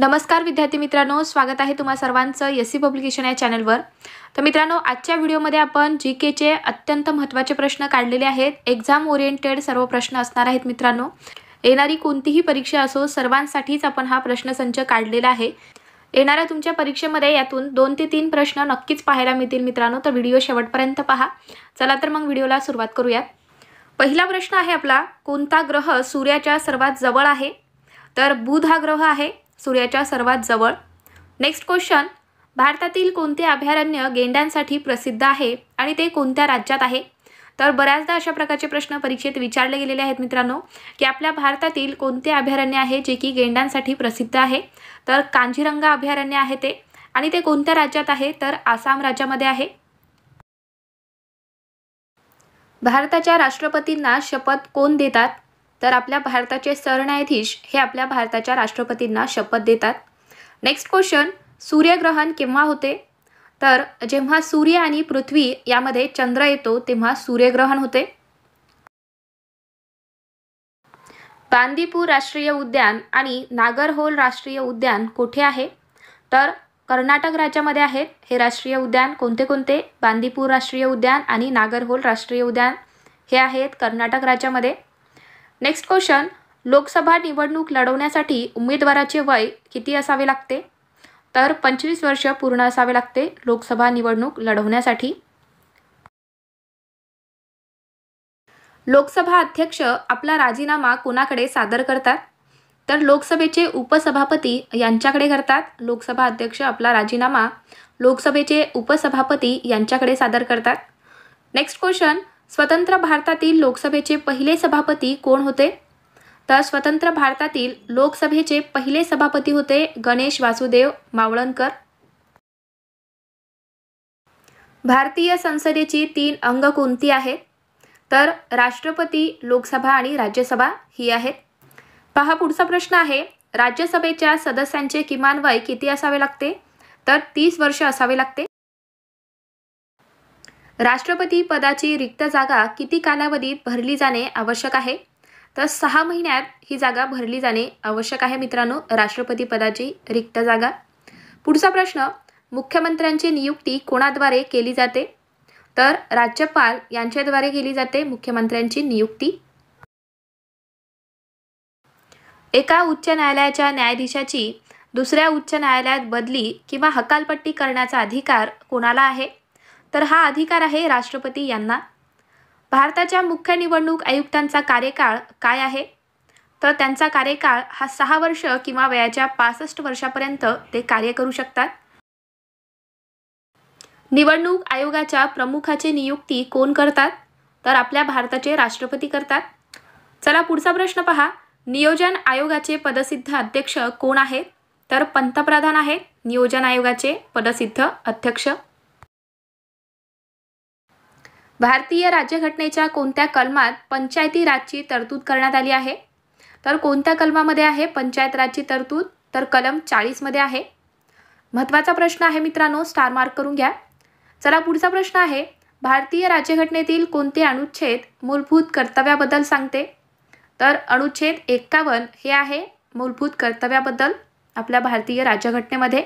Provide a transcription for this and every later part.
नमस्कार विद्यार्थी मित्रांनो स्वागत आहे तुम्हा सर्वांचं एस सी पब्लिकेशन या चॅनलवर तर मित्रांनो आजच्या व्हिडिओमध्ये आपण जी केचे अत्यंत महत्त्वाचे प्रश्न काढलेले आहेत एक्झाम ओरिएंटेड सर्व प्रश्न असणार आहेत मित्रांनो येणारी कोणतीही परीक्षा असो सर्वांसाठीच आपण हा प्रश्नसंच काढलेला आहे येणाऱ्या तुमच्या परीक्षेमध्ये यातून दोन ते तीन प्रश्न नक्कीच पाहायला मिळतील मित्रांनो तर व्हिडिओ शेवटपर्यंत पहा चला तर मग व्हिडिओला सुरुवात करूयात पहिला प्रश्न आहे आपला कोणता ग्रह सूर्याच्या सर्वात जवळ आहे तर बुध हा ग्रह आहे सूर्याच्या सर्वात जवळ नेक्स्ट क्वेश्चन भारतातील कोणते अभयारण्य गेंड्यांसाठी प्रसिद्ध आहे आणि ते कोणत्या राज्यात आहे तर बऱ्याचदा अशा प्रकारचे प्रश्न परीक्षेत विचारले गेलेले आहेत मित्रांनो की आपल्या भारतातील कोणते अभयारण्य आहे जे की गेंड्यांसाठी प्रसिद्ध आहे तर कांजीरंगा अभयारण्य आहे ते आणि ते कोणत्या राज्यात आहे तर आसाम राज्यामध्ये आहे भारताच्या राष्ट्रपतींना शपथ कोण देतात तर आपल्या भारताचे सरन्यायाधीश हे आपल्या भारताच्या राष्ट्रपतींना शपथ देतात नेक्स्ट क्वेश्चन सूर्यग्रहण केव्हा होते तर जेव्हा सूर्य आणि पृथ्वी यामध्ये चंद्र येतो तेव्हा सूर्यग्रहण होते बांदीपूर राष्ट्रीय उद्यान आणि नागरहोल राष्ट्रीय उद्यान कोठे आहे तर कर्नाटक राज्यामध्ये आहेत हे राष्ट्रीय उद्यान कोणते कोणते बांदीपूर राष्ट्रीय उद्यान आणि नागरहोल राष्ट्रीय उद्यान हे आहेत कर्नाटक राज्यामध्ये नेक्स्ट क्वेश्चन लोकसभा निवडणूक लढवण्यासाठी उमेदवाराचे वय किती असावे लागते तर पंचवीस वर्ष पूर्ण असावे लागते लोकसभा निवडणूक लढवण्यासाठी लोकसभा अध्यक्ष आपला राजीनामा कोणाकडे सादर करतात तर लोकसभेचे उपसभापती यांच्याकडे करतात लोकसभा अध्यक्ष आपला राजीनामा लोकसभेचे उपसभापती यांच्याकडे सादर करतात नेक्स्ट क्वेश्चन स्वतंत्र भारतातील लोकसभेचे पहिले सभापती कोण होते तर स्वतंत्र भारतातील लोकसभेचे पहिले सभापती होते गणेश वासुदेव मावळणकर भारतीय संसदेची तीन अंग कोणती आहेत तर राष्ट्रपती लोकसभा आणि राज्यसभा ही आहेत पहा पुढचा प्रश्न आहे राज्यसभेच्या सदस्यांचे किमान वय किती असावे लागते तर तीस वर्ष असावे लागते राष्ट्रपती पदाची रिक्त जागा किती कालावधीत भरली जाणे आवश्यक आहे तर सहा महिन्यात ही जागा भरली जाणे आवश्यक आहे मित्रांनो राष्ट्रपती पदाची रिक्त जागा पुढचा प्रश्न मुख्यमंत्र्यांची नियुक्ती कोणाद्वारे केली जाते तर राज्यपाल यांच्याद्वारे केली जाते मुख्यमंत्र्यांची नियुक्ती एका उच्च न्यायालयाच्या न्यायाधीशाची दुसऱ्या उच्च न्यायालयात बदली किंवा हकालपट्टी करण्याचा अधिकार कोणाला आहे तर हा अधिकार आहे राष्ट्रपती यांना भारताच्या मुख्य निवडणूक आयुक्तांचा कार्यकाळ काय आहे तर त्यांचा कार्यकाळ हा सहा वर्ष किंवा वयाच्या पासष्ट वर्षापर्यंत ते कार्य करू शकतात निवडणूक आयोगाच्या प्रमुखाची नियुक्ती कोण करतात तर आपल्या भारताचे राष्ट्रपती करतात चला पुढचा प्रश्न पहा नियोजन आयोगाचे पदसिद्ध अध्यक्ष कोण आहेत तर पंतप्रधान आहेत नियोजन आयोगाचे पदसिद्ध अध्यक्ष भारतीय राज्यघटनेच्या कोणत्या कलमात पंचायती राजची तरतूद करण्यात आली आहे तर कोणत्या कलमामध्ये आहे पंचायत राजची तरतूद तर कलम चाळीसमध्ये आहे महत्त्वाचा प्रश्न आहे मित्रांनो स्टार मार्क करून घ्या चला पुढचा प्रश्न आहे भारतीय राज्यघटनेतील कोणते अनुच्छेद मूलभूत कर्तव्याबद्दल सांगते तर अनुच्छेद एक्कावन्न हे आहे मूलभूत कर्तव्याबद्दल आपल्या भारतीय राज्यघटनेमध्ये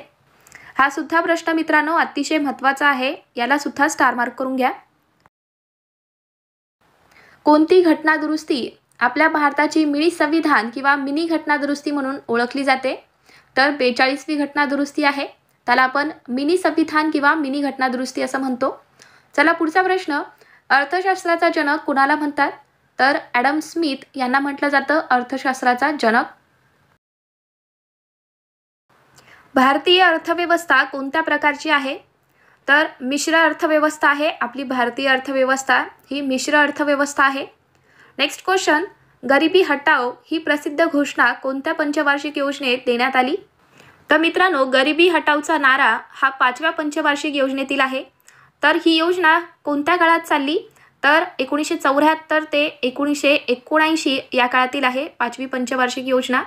हा सुद्धा प्रश्न मित्रांनो अतिशय महत्त्वाचा आहे यालासुद्धा स्टार मार्क करून घ्या कोणती घटनादुरुस्ती आपल्या भारताची मिनी संविधान किंवा मिनी घटनादुरुस्ती म्हणून ओळखली जाते तर बेचाळीसवी घटनादुरुस्ती आहे त्याला आपण मिनी संविधान किंवा मिनी घटनादुरुस्ती असं म्हणतो चला पुढचा प्रश्न अर्थशास्त्राचा जनक कुणाला म्हणतात तर ॲडम स्मिथ यांना म्हटलं जातं अर्थशास्त्राचा जनक भारतीय अर्थव्यवस्था कोणत्या प्रकारची आहे तर मिश्र अर्थव्यवस्था आहे आपली भारतीय अर्थव्यवस्था ही मिश्र अर्थव्यवस्था आहे नेक्स्ट क्वेश्चन गरिबी हटाव ही प्रसिद्ध घोषणा कोणत्या पंचवार्षिक योजनेत देण्यात आली तर मित्रांनो गरिबी हटावचा नारा हा पाचव्या पंचवार्षिक योजनेतील आहे तर ही योजना कोणत्या काळात चालली तर एकोणीसशे चौऱ्याहत्तर ते एकोणीसशे एकोणऐंशी या काळातील आहे पाचवी पंचवार्षिक योजना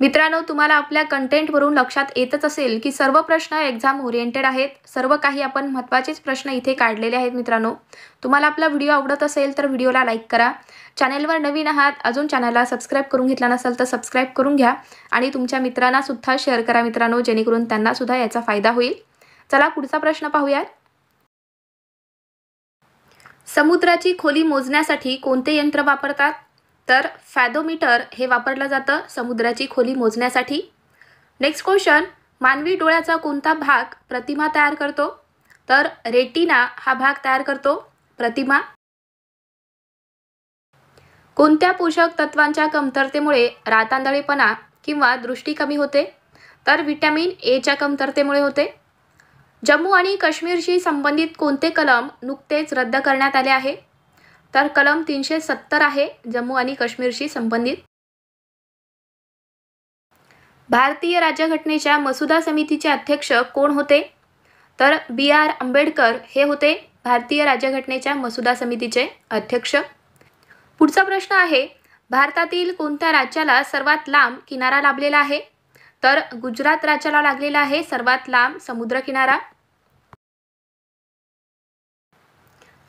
मित्रांनो तुम्हाला आपल्या कंटेंटवरून लक्षात येतच असेल की सर्व प्रश्न एक्झाम ओरिएंटेड आहेत सर्व काही आपण महत्त्वाचेच प्रश्न इथे काढलेले आहेत मित्रांनो तुम्हाला आपला व्हिडिओ आवडत असेल तर व्हिडिओला लाईक करा चॅनेलवर नवीन आहात अजून चॅनलला सबस्क्राईब करून घेतला नसेल तर सबस्क्राईब करून घ्या आणि तुमच्या मित्रांनासुद्धा शेअर करा मित्रांनो जेणेकरून त्यांनासुद्धा याचा फायदा होईल चला पुढचा प्रश्न पाहूयात समुद्राची खोली मोजण्यासाठी कोणते यंत्र वापरतात तर फॅदोमीटर हे वापरलं जातं समुद्राची खोली मोजण्यासाठी नेक्स्ट क्वेश्चन मानवी डोळ्याचा कोणता भाग प्रतिमा तयार करतो तर रेटिना हा भाग तयार करतो प्रतिमा कोणत्या पोषक तत्वांच्या कमतरतेमुळे रातांदळेपणा किंवा दृष्टी कमी होते तर व्हिटॅमिन एच्या कमतरतेमुळे होते जम्मू आणि काश्मीरशी संबंधित कोणते कलम नुकतेच रद्द करण्यात आले आहे तर कलम तीनशे सत्तर आहे जम्मू आणि काश्मीरशी संबंधित भारतीय राज्यघटनेच्या मसुदा समितीचे अध्यक्ष कोण होते तर बी आर आंबेडकर हे होते भारतीय राज्यघटनेच्या मसुदा समितीचे अध्यक्ष पुढचा प्रश्न आहे भारतातील कोणत्या राज्याला सर्वात लांब किनारा लाभलेला आहे तर गुजरात राज्याला लागलेला आहे सर्वात लांब समुद्रकिनारा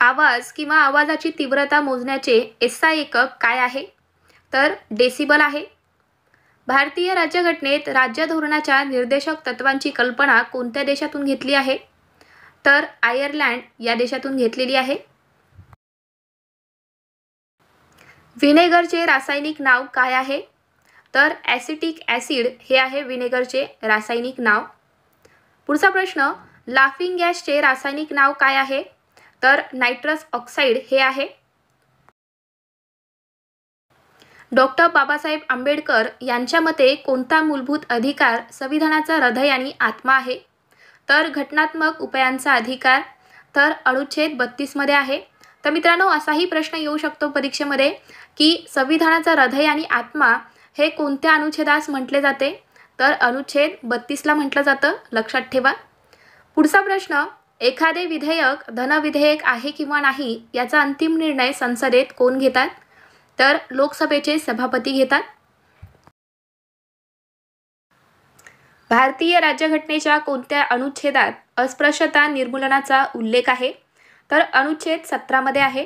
आवाज किंवा आवाजाची तीव्रता मोजण्याचे एस्सा एकक काय आहे तर डेसिबल आहे भारतीय राज्यघटनेत राज्य धोरणाच्या निर्देशक तत्वांची कल्पना कोणत्या देशातून घेतली आहे तर आयर्लंड या देशातून घेतलेली आहे व्हिनेगरचे रासायनिक नाव काय आहे तर ॲसिटिक ॲसिड हे आहे व्हिनेगरचे रासायनिक नाव पुढचा प्रश्न लाफिंग गॅसचे रासायनिक नाव काय आहे तर नायट्रस ऑक्साईड हे आहे डॉक्टर बाबासाहेब आंबेडकर यांच्या मते कोणता मूलभूत अधिकार संविधानाचा हृदय आणि आत्मा आहे तर घटनात्मक उपायांचा अधिकार तर अनुच्छेद बत्तीसमध्ये आहे तर मित्रांनो असाही प्रश्न येऊ शकतो परीक्षेमध्ये की संविधानाचा हृदय आणि आत्मा हे कोणत्या अनुच्छेदास म्हटले जाते तर अनुच्छेद बत्तीसला म्हटलं जातं लक्षात ठेवा पुढचा प्रश्न एखादे विधेयक धनविधेयक आहे किंवा नाही याचा अंतिम निर्णय संसदेत कोण घेतात तर लोकसभेचे सभापती घेतात भारतीय राज्यघटनेच्या कोणत्या अनुच्छेदात अस्पृश्यता निर्मूलनाचा उल्लेख आहे तर अनुच्छेद सतरामध्ये आहे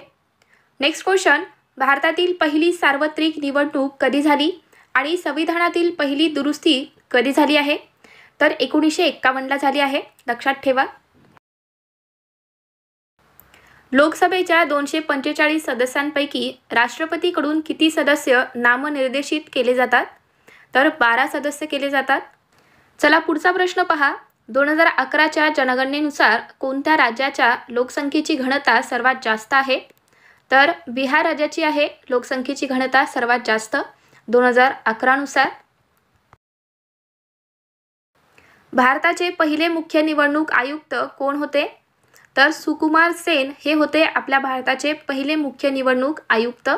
नेक्स्ट क्वेश्चन भारतातील पहिली सार्वत्रिक निवडणूक कधी झाली आणि संविधानातील पहिली दुरुस्ती कधी झाली आहे तर एकोणीसशे एक्कावन्नला झाली आहे लक्षात ठेवा लोकसभेच्या दोनशे पंचेचाळीस सदस्यांपैकी राष्ट्रपतीकडून किती सदस्य नामनिर्देशित केले जातात तर बारा सदस्य केले जातात चला पुढचा प्रश्न पहा दोन हजार अकराच्या जनगणनेनुसार कोणत्या राज्याच्या लोकसंख्येची घनता सर्वात जास्त आहे तर बिहार राज्याची आहे लोकसंख्येची घनता सर्वात जास्त दोन हजार अकरानुसार भारताचे पहिले मुख्य निवडणूक आयुक्त कोण होते तर सुकुमार सेन हे होते आपल्या भारताचे पहिले मुख्य निवडणूक आयुक्त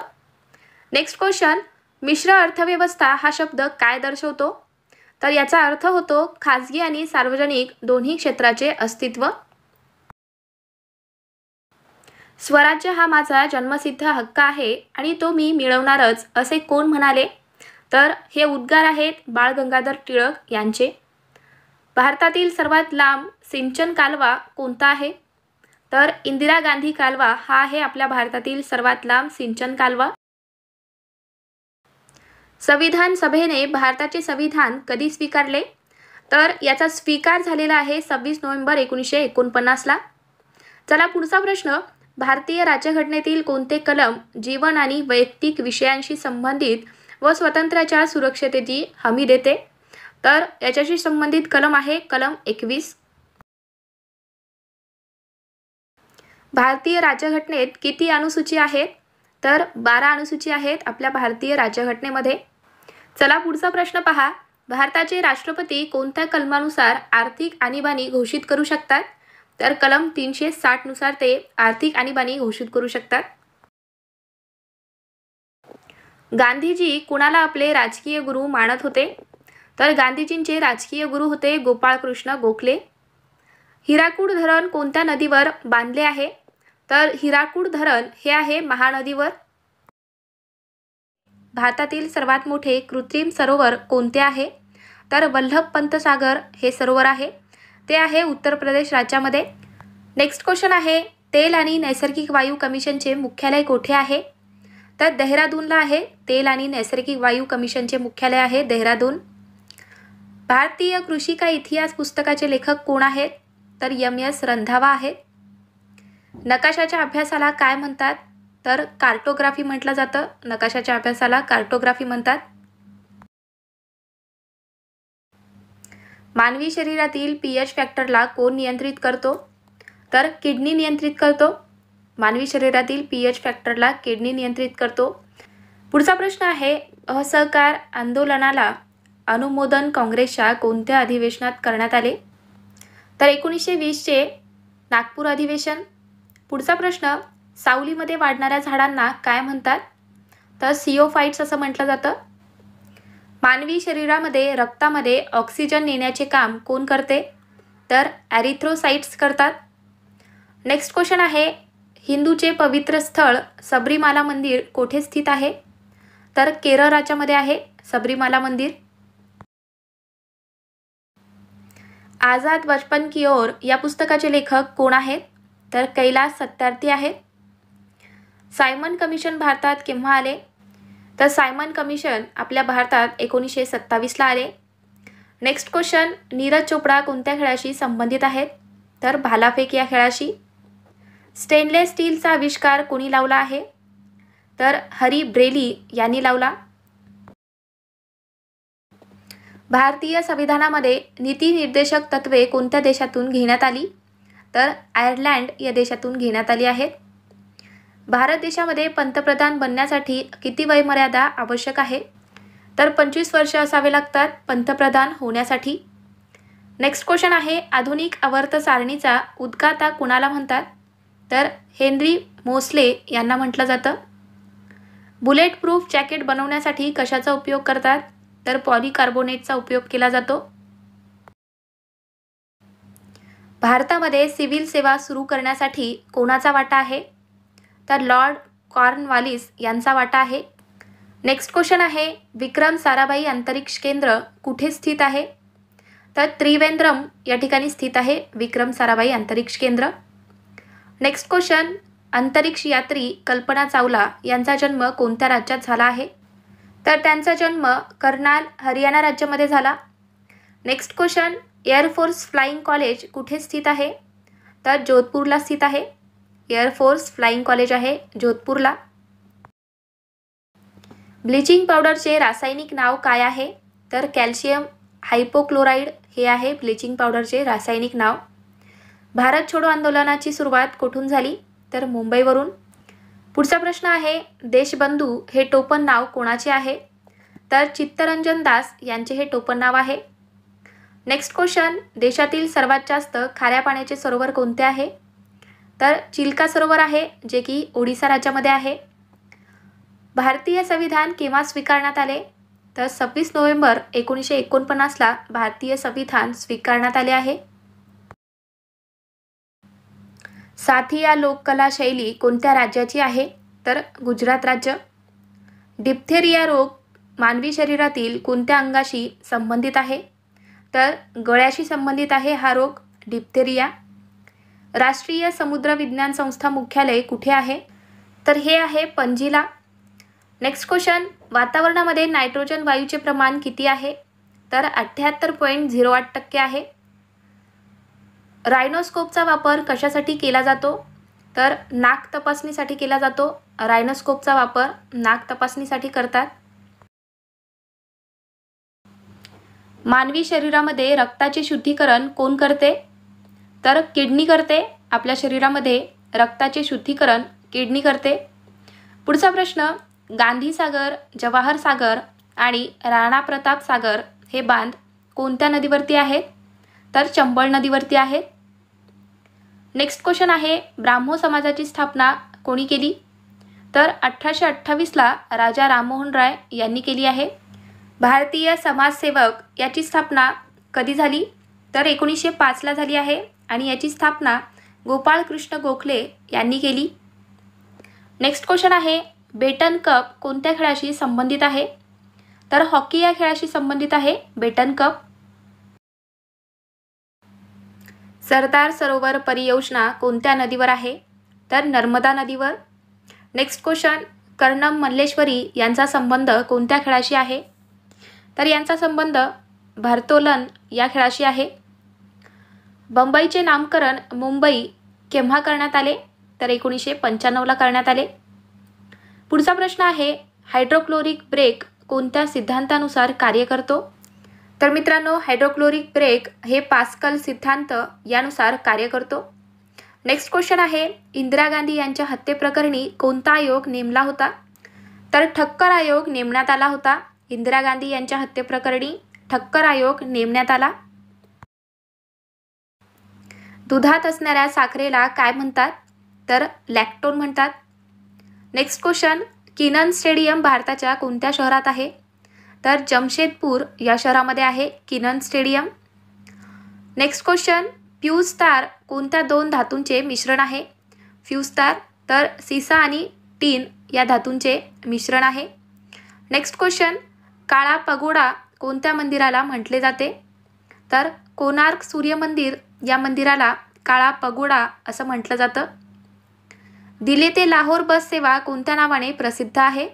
नेक्स्ट क्वेश्चन मिश्र अर्थव्यवस्था हा शब्द काय दर्शवतो तर याचा अर्थ होतो खाजगी आणि सार्वजनिक दोन्ही क्षेत्राचे अस्तित्व स्वराज्य हा माझा जन्मसिद्ध हक्क आहे आणि तो मी मिळवणारच असे कोण म्हणाले तर हे उद्गार आहेत बाळ गंगाधर टिळक यांचे भारतातील सर्वात लांब सिंचन कालवा कोणता आहे तर इंदिरा गांधी कालवा हा आहे आपल्या भारतातील सर्वात लांब सिंचन कालवा संविधान सभेने भारताचे संविधान कधी स्वीकारले तर याचा स्वीकार झालेला आहे सव्वीस नोव्हेंबर एकोणीसशे एकोणपन्नासला चला पुढचा प्रश्न भारतीय राज्यघटनेतील कोणते कलम जीवन आणि वैयक्तिक विषयांशी संबंधित व स्वातंत्र्याच्या सुरक्षतेची हमी देते तर याच्याशी संबंधित कलम आहे कलम एकवीस भारतीय राज्यघटनेत किती अनुसूची आहेत तर बारा अनुसूची आहेत आपल्या भारतीय राज्यघटनेमध्ये चला पुढचा प्रश्न पहा भारताचे राष्ट्रपती कोणत्या कलमानुसार आर्थिक आणीबाणी घोषित करू शकतात तर कलम तीनशे साठनुसार ते आर्थिक आणीबाणी घोषित करू शकतात गांधीजी कुणाला आपले राजकीय गुरु मानत होते तर गांधीजींचे राजकीय गुरु होते गोपाळकृष्ण गोखले हिराकूड धरण कोणत्या नदीवर बांधले आहे तर हिराकूड धरण हे आहे महानदीवर भारतातील सर्वात मोठे कृत्रिम सरोवर कोणते आहे तर वल्लभ पंतसागर हे सरोवर आहे ते आहे उत्तर प्रदेश राज्यामध्ये नेक्स्ट क्वेश्चन आहे तेल आणि नैसर्गिक वायू कमिशनचे मुख्यालय कोठे आहे तर देहरादूनला आहे तेल आणि नैसर्गिक वायू कमिशनचे मुख्यालय आहे देहरादून भारतीय कृषी का इतिहास पुस्तकाचे लेखक कोण आहेत तर यम एस रंधावा आहेत नकाशाच्या अभ्यासाला काय म्हणतात तर कार्टोग्राफी म्हटलं जातं नकाशाच्या अभ्यासाला कार्टोग्राफी म्हणतात मानवी शरीरातील पी एच फॅक्टरला कोण नियंत्रित करतो तर किडनी नियंत्रित करतो मानवी शरीरातील पी एच फॅक्टरला किडनी नियंत्रित करतो पुढचा प्रश्न आहे असहकार आंदोलनाला अनुमोदन काँग्रेसच्या कोणत्या अधिवेशनात करण्यात आले तर एकोणीसशे वीसचे नागपूर अधिवेशन पुढचा प्रश्न सावलीमध्ये वाढणाऱ्या झाडांना काय म्हणतात तर फाईट्स असं म्हटलं जातं मानवी शरीरामध्ये रक्तामध्ये ऑक्सिजन नेण्याचे काम कोण करते तर ॲरिथ्रोसाईट्स करतात नेक्स्ट क्वेश्चन आहे हिंदूचे पवित्र स्थळ सबरीमाला मंदिर कोठे स्थित आहे तर केरळ राज्यामध्ये आहे सबरीमाला मंदिर आझाद बचपन की ओर या पुस्तकाचे लेखक कोण आहेत तर कैलास सत्यार्थी आहेत सायमन कमिशन भारतात केव्हा आले तर सायमन कमिशन आपल्या भारतात एकोणीसशे सत्तावीसला आले नेक्स्ट क्वेश्चन नीरज चोपडा कोणत्या खेळाशी संबंधित आहेत तर भालाफेक या खेळाशी स्टेनलेस स्टीलचा आविष्कार कोणी लावला आहे तर हरी ब्रेली यांनी लावला भारतीय संविधानामध्ये नीतीनिर्देशक तत्वे कोणत्या देशातून घेण्यात आली तर आयर्लँड या देशातून घेण्यात आली आहेत भारत देशामध्ये पंतप्रधान बनण्यासाठी किती वयमर्यादा आवश्यक आहे तर पंचवीस वर्ष असावे लागतात पंतप्रधान होण्यासाठी नेक्स्ट क्वेश्चन आहे आधुनिक आवर्त सारणीचा उद्गाता कुणाला म्हणतात तर हेनरी मोसले यांना म्हटलं जातं बुलेट प्रूफ जॅकेट बनवण्यासाठी कशाचा उपयोग करतात तर पॉलिकार्बोनेटचा उपयोग केला जातो भारतामध्ये सिव्हिल सेवा सुरू करण्यासाठी कोणाचा वाटा आहे तर लॉर्ड कॉर्नवालिस यांचा वाटा आहे नेक्स्ट क्वेश्चन आहे विक्रम साराभाई अंतरिक्ष केंद्र कुठे स्थित आहे तर त्रिवेंद्रम या ठिकाणी स्थित आहे विक्रम साराभाई अंतरिक्ष केंद्र नेक्स्ट क्वेश्चन अंतरिक्ष यात्री कल्पना चावला यांचा जन्म कोणत्या राज्यात झाला आहे तर त्यांचा जन्म कर्नाल हरियाणा राज्यामध्ये झाला next question air force flying college कुठे स्थित आहे तर जोधपूरला स्थित आहे एअरफोर्स फ्लाईंग कॉलेज आहे जोधपूरला ब्लिचिंग पावडरचे रासायनिक नाव काय आहे तर कॅल्शियम हायपोक्लोराईड हे आहे ब्लिचिंग पावडरचे रासायनिक नाव भारत छोडो आंदोलनाची सुरुवात कुठून झाली तर मुंबईवरून पुढचा प्रश्न आहे देशबंधू हे टोपन नाव कोणाचे आहे तर चित्तरंजन दास यांचे हे टोपन नाव आहे नेक्स्ट क्वेश्चन देशातील सर्वात जास्त खाऱ्या पाण्याचे सरोवर कोणते आहे तर चिल्का सरोवर आहे जे की ओडिसा राज्यामध्ये आहे भारतीय संविधान केव्हा स्वीकारण्यात आले तर सव्वीस नोव्हेंबर एकोणीसशे एकोणपन्नासला भारतीय संविधान स्वीकारण्यात आले आहे साथी या लोककला शैली कोणत्या राज्याची आहे तर गुजरात राज्य डिप्थेरिया रोग मानवी शरीरातील कोणत्या अंगाशी संबंधित आहे तर गळ्याशी संबंधित आहे हा रोग डिप्थेरिया राष्ट्रीय समुद्र विज्ञान संस्था मुख्यालय कुठे आहे तर हे आहे पंजिला नेक्स्ट क्वेश्चन वातावरणामध्ये नायट्रोजन वायूचे प्रमाण किती आहे तर अठ्ठ्याहत्तर पॉईंट झिरो आठ टक्के आहे रायनोस्कोपचा वापर कशासाठी केला जातो तर नाक तपासणीसाठी केला जातो रायनोस्कोपचा वापर नाक तपासणीसाठी करतात मानवी शरीरामध्ये रक्ताचे शुद्धीकरण कोण करते तर किडनी करते आपल्या शरीरामध्ये रक्ताचे शुद्धीकरण किडनी करते पुढचा प्रश्न गांधी सागर जवाहर सागर आणि राणा प्रताप सागर हे बांध कोणत्या नदीवरती आहेत तर चंबळ नदीवरती आहेत नेक्स्ट क्वेश्चन आहे ब्राह्मो समाजाची स्थापना कोणी केली तर अठराशे अठ्ठावीसला राजा राममोहन राय यांनी केली आहे भारतीय समाजसेवक याची स्थापना कधी झाली तर एकोणीसशे पाचला झाली आहे आणि याची स्थापना गोपाळकृष्ण गोखले यांनी केली नेक्स्ट क्वेश्चन आहे बेटन कप कोणत्या खेळाशी संबंधित आहे तर हॉकी या खेळाशी संबंधित आहे बेटन कप सरदार सरोवर परियोजना कोणत्या नदीवर आहे तर नर्मदा नदीवर नेक्स्ट क्वेश्चन कर्णम मल्लेश्वरी यांचा संबंध कोणत्या खेळाशी आहे तर यांचा संबंध भारतोलन या खेळाशी आहे बंबईचे नामकरण मुंबई केव्हा करण्यात आले तर एकोणीसशे पंच्याण्णवला करण्यात आले पुढचा प्रश्न आहे हायड्रोक्लोरिक ब्रेक कोणत्या सिद्धांतानुसार कार्य करतो तर मित्रांनो हायड्रोक्लोरिक ब्रेक हे पास्कल सिद्धांत यानुसार कार्य करतो नेक्स्ट क्वेश्चन आहे इंदिरा गांधी यांच्या हत्येप्रकरणी कोणता आयोग नेमला होता तर ठक्कर आयोग नेमण्यात आला होता इंदिरा गांधी यांच्या हत्येप्रकरणी ठक्कर आयोग नेमण्यात आला दुधात असणाऱ्या साखरेला काय म्हणतात तर लॅक्टोन म्हणतात नेक्स्ट क्वेश्चन किनन स्टेडियम भारताच्या कोणत्या शहरात आहे तर जमशेदपूर या शहरामध्ये आहे Keenan stadium next question star कोणत्या दोन धातूंचे मिश्रण आहे स्टार तर सिसा आणि टीन या धातूंचे मिश्रण आहे नेक्स्ट क्वेश्चन काळा पगोडा कोणत्या मंदिराला म्हटले जाते तर कोणार्क सूर्य मंदिर या मंदिराला काळा पगोडा असं म्हटलं जातं दिल्ली ते लाहोर बस सेवा कोणत्या नावाने प्रसिद्ध आहे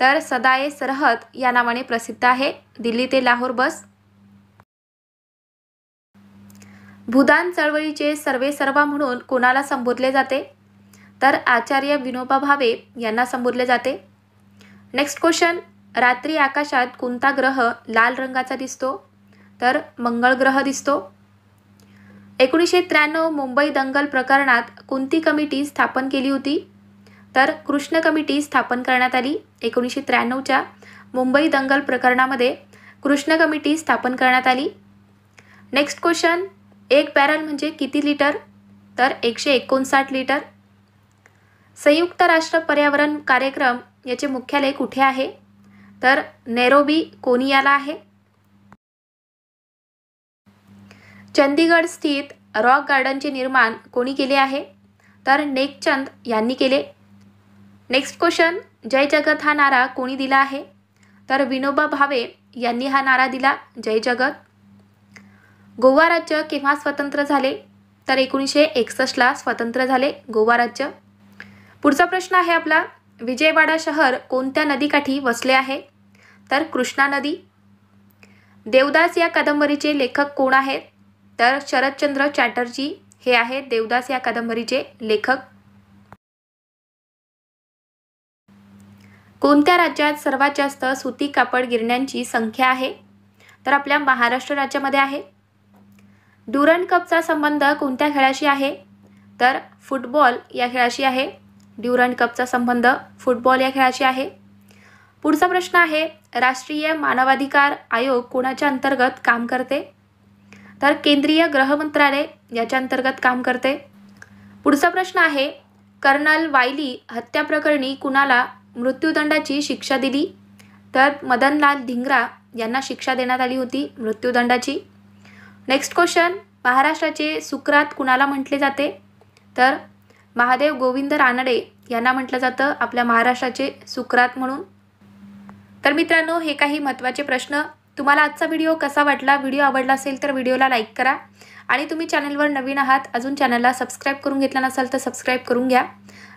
तर सदाए सरहद या नावाने प्रसिद्ध आहे दिल्ली ते लाहोर बस भूदान चळवळीचे सर्वे सर्वा म्हणून कोणाला संबोधले जाते तर आचार्य विनोबा भावे यांना संबोधले जाते नेक्स्ट क्वेश्चन रात्री आकाशात कोणता ग्रह लाल रंगाचा दिसतो तर मंगळ ग्रह दिसतो एकोणीसशे त्र्याण्णव मुंबई दंगल प्रकरणात कोणती कमिटी स्थापन केली होती तर कृष्ण कमिटी स्थापन करण्यात आली एकोणीसशे त्र्याण्णवच्या मुंबई दंगल प्रकरणामध्ये कृष्ण कमिटी स्थापन करण्यात आली नेक्स्ट क्वेश्चन एक बॅरल म्हणजे किती लिटर तर एकशे एकोणसाठ लिटर संयुक्त राष्ट्र पर्यावरण कार्यक्रम याचे मुख्यालय कुठे आहे तर नेरोबी आला आहे चंदीगड स्थित रॉक गार्डनचे निर्माण कोणी केले आहे तर नेकचंद यांनी केले नेक्स्ट क्वेश्चन जय जगत हा नारा कोणी दिला आहे तर विनोबा भावे यांनी हा नारा दिला जय जगत गोवा राज्य केव्हा स्वतंत्र झाले तर एकोणीसशे एकसष्टला स्वतंत्र झाले गोवा राज्य पुढचा प्रश्न आहे आपला विजयवाडा शहर कोणत्या नदीकाठी वसले आहे तर कृष्णा नदी देवदास या कादंबरीचे लेखक कोण आहेत तर शरदचंद्र चॅटर्जी हे आहेत देवदास या कादंबरीचे लेखक कोणत्या राज्यात सर्वात जास्त सुती कापड गिरण्यांची संख्या आहे तर आपल्या महाराष्ट्र राज्यामध्ये आहे डुरंड कपचा संबंध कोणत्या खेळाशी आहे तर फुटबॉल या खेळाशी आहे ड्युरंट कपचा संबंध फुटबॉल या खेळाशी आहे पुढचा प्रश्न आहे राष्ट्रीय मानवाधिकार आयोग कोणाच्या अंतर्गत काम करते तर केंद्रीय गृहमंत्रालय याच्या अंतर्गत काम करते पुढचा प्रश्न आहे कर्नल वायली हत्याप्रकरणी कुणाला मृत्यूदंडाची शिक्षा दिली तर मदनलाल धिंगरा यांना शिक्षा देण्यात आली होती मृत्यूदंडाची नेक्स्ट क्वेश्चन महाराष्ट्राचे सुक्रात कुणाला म्हटले जाते तर महादेव गोविंद रानडे यांना म्हटलं जातं आपल्या महाराष्ट्राचे सुकरात म्हणून तर मित्रांनो हे काही महत्त्वाचे प्रश्न तुम्हाला आजचा व्हिडिओ कसा वाटला व्हिडिओ आवडला असेल तर व्हिडिओला लाईक करा आणि तुम्ही चॅनलवर नवीन आहात अजून चॅनलला सबस्क्राईब करून घेतला नसाल तर सबस्क्राईब करून घ्या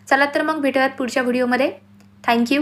चला तर मग भेटूयात पुढच्या व्हिडिओमध्ये थँक्यू